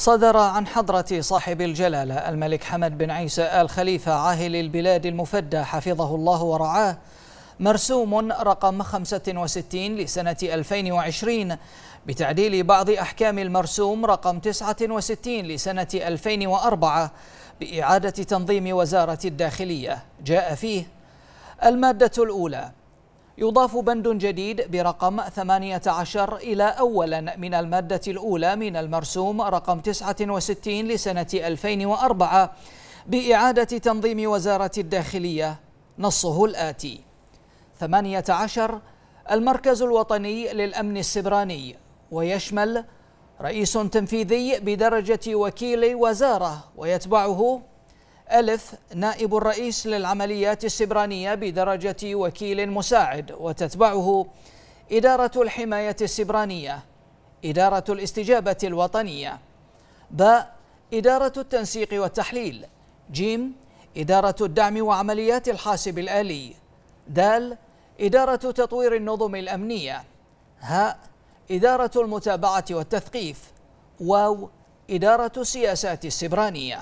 صدر عن حضرة صاحب الجلالة الملك حمد بن عيسى آل خليفة عاهل البلاد المفدى حفظه الله ورعاه مرسوم رقم 65 لسنة 2020 بتعديل بعض أحكام المرسوم رقم 69 لسنة 2004 بإعادة تنظيم وزارة الداخلية جاء فيه المادة الأولى يضاف بند جديد برقم 18 إلى أولا من المادة الأولى من المرسوم رقم 69 لسنة 2004 بإعادة تنظيم وزارة الداخلية نصه الآتي 18 المركز الوطني للأمن السبراني ويشمل رئيس تنفيذي بدرجة وكيل وزارة ويتبعه ألف نائب الرئيس للعمليات السبرانية بدرجة وكيل مساعد وتتبعه إدارة الحماية السبرانية إدارة الاستجابة الوطنية باء إدارة التنسيق والتحليل جيم إدارة الدعم وعمليات الحاسب الآلي دال إدارة تطوير النظم الأمنية هاء إدارة المتابعة والتثقيف واو إدارة السياسات السبرانية